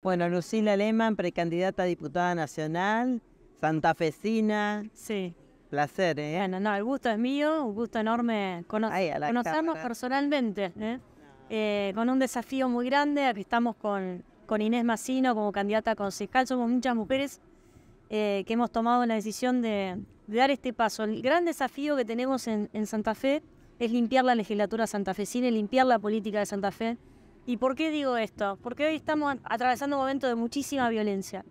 Bueno, Lucila Lehmann, precandidata a diputada nacional, santafesina. Sí. Placer, ¿eh? Bueno, no, el gusto es mío, un gusto enorme conocernos personalmente. ¿eh? ¿eh? con un desafío muy grande, aquí estamos con, con Inés Macino como candidata a concejal. Somos muchas mujeres eh, que hemos tomado la decisión de, dar este paso. El gran desafío que tenemos en, en Santa Fe es limpiar la legislatura santafesina y limpiar la política de Santa Fe. ¿Y por qué digo esto? Porque hoy estamos atravesando un momento de muchísima violencia.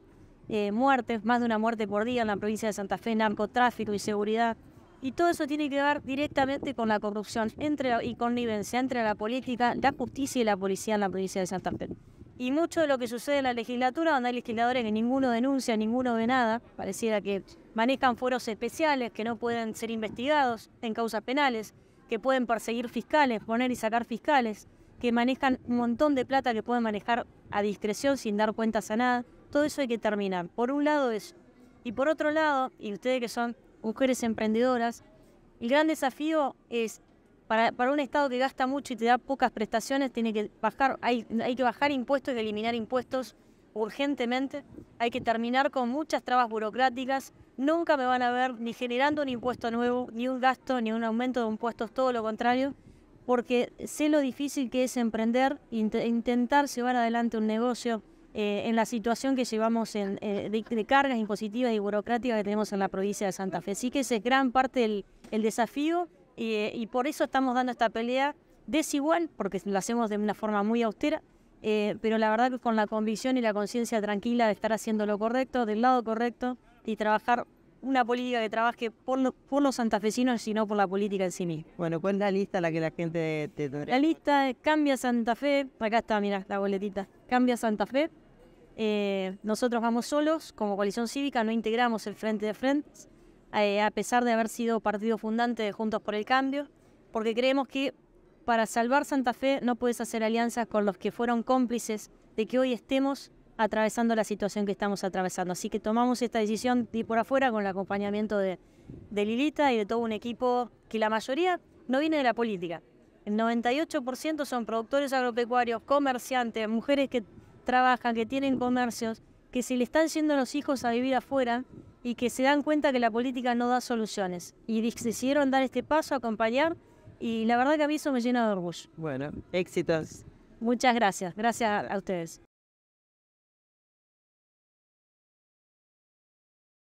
muertes, más de una muerte por día en la provincia de Santa Fe, narcotráfico, inseguridad. Y todo eso tiene que ver directamente con la corrupción entre, y connivencia entre la política, la justicia y la policía en la provincia de Santa Fe. Y mucho de lo que sucede en la legislatura, donde hay legisladores que ninguno denuncia, ninguno ve nada, pareciera que manejan foros especiales, que no pueden ser investigados en causas penales, que pueden perseguir fiscales, poner y sacar fiscales que manejan un montón de plata que pueden manejar a discreción sin dar cuentas a nada. Todo eso hay que terminar. Por un lado eso. Y por otro lado, y ustedes que son mujeres emprendedoras, el gran desafío es para, un Estado que gasta mucho y te da pocas prestaciones, tiene que bajar, hay, hay que bajar impuestos y eliminar impuestos urgentemente. Hay que terminar con muchas trabas burocráticas. Nunca me van a ver ni generando un impuesto nuevo, ni un gasto, ni un aumento de impuestos, todo lo contrario porque sé lo difícil que es emprender, e intentar llevar adelante un negocio eh, en la situación que llevamos en, eh, de, cargas impositivas y burocráticas que tenemos en la provincia de Santa Fe. Así que ese es gran parte del el desafío y eh, por eso estamos dando esta pelea desigual, porque lo hacemos de una forma muy austera, pero la verdad que con la convicción y la conciencia tranquila de estar haciendo lo correcto, del lado correcto y trabajar una política que trabaje por, por los santafesinos, sino por la política en sí misma. Bueno, ¿cuál es la lista la que la gente te La lista es Cambia Santa Fe, acá está, mira la boletita, Cambia Santa Fe. Eh, nosotros vamos solos, como coalición cívica, no integramos el Frente de frente eh, a pesar de haber sido partido fundante de Juntos por el Cambio, porque creemos que para salvar Santa Fe no puedes hacer alianzas con los que fueron cómplices de que hoy estemos atravesando la situación que estamos atravesando. Así que tomamos esta decisión de ir por afuera con el acompañamiento de, Lilita y de todo un equipo que la mayoría no viene de la política. El 98% son productores agropecuarios, comerciantes, mujeres que trabajan, que tienen comercios, que se le están yendo los hijos a vivir afuera y que se dan cuenta que la política no da soluciones. Y decidieron dar este paso, acompañar, y la verdad que a mí eso me llena de orgullo. Bueno, éxitos. Muchas gracias, gracias a ustedes.